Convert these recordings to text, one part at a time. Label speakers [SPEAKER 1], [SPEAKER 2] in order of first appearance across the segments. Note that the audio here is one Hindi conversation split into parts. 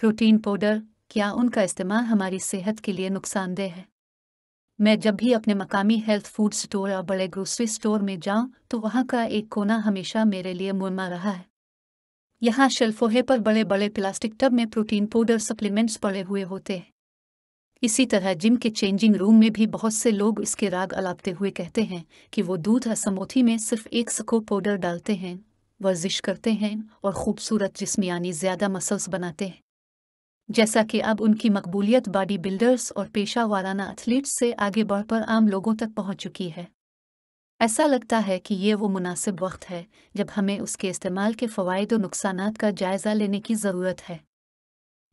[SPEAKER 1] प्रोटीन पाउडर क्या उनका इस्तेमाल हमारी सेहत के लिए नुकसानदेह है मैं जब भी अपने मकामी हेल्थ फूड स्टोर और बड़े ग्रोसरी स्टोर में जाऊं तो वहां का एक कोना हमेशा मेरे लिए मुरमा रहा है यहाँ शेल्फोहे पर बड़े बड़े प्लास्टिक टब में प्रोटीन पाउडर सप्लीमेंट्स पड़े हुए होते हैं इसी तरह जिम के चेंजिंग रूम में भी बहुत से लोग इसके राग अलापते हुए कहते हैं कि वो दूध असमोथी में सिर्फ एक सको पाउडर डालते हैं वर्जिश करते हैं और खूबसूरत जिस्मियानी ज्यादा मसल्स बनाते हैं जैसा कि अब उनकी मकबूलियत बॉडी बिल्डर्स और पेशा वाराना एथलीट्स से आगे बढ़कर आम लोगों तक पहुंच चुकी है ऐसा लगता है कि ये वो मुनासिब वक्त है जब हमें उसके इस्तेमाल के फ़वाद और नुकसान का जायज़ा लेने की ज़रूरत है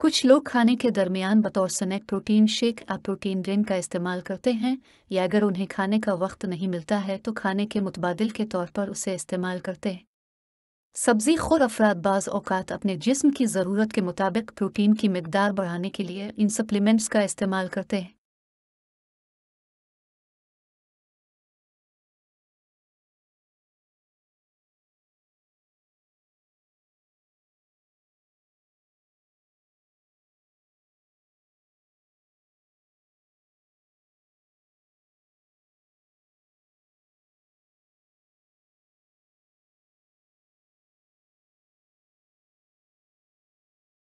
[SPEAKER 1] कुछ लोग खाने के दरमियान बतौर स्नैक प्रोटीन शेक या प्रोटीन ड्रिंक का इस्तेमाल करते हैं या अगर उन्हें खाने का वक्त नहीं मिलता है तो खाने के मुतबादल के तौर पर उसे इस्तेमाल करते हैं सब्जी खुर अफराद बाज़ अवकात अपने जिस्म की ज़रूरत के मुताबिक प्रोटीन की मकदार बढ़ाने के लिए इन सप्लीमेंट्स का इस्तेमाल करते हैं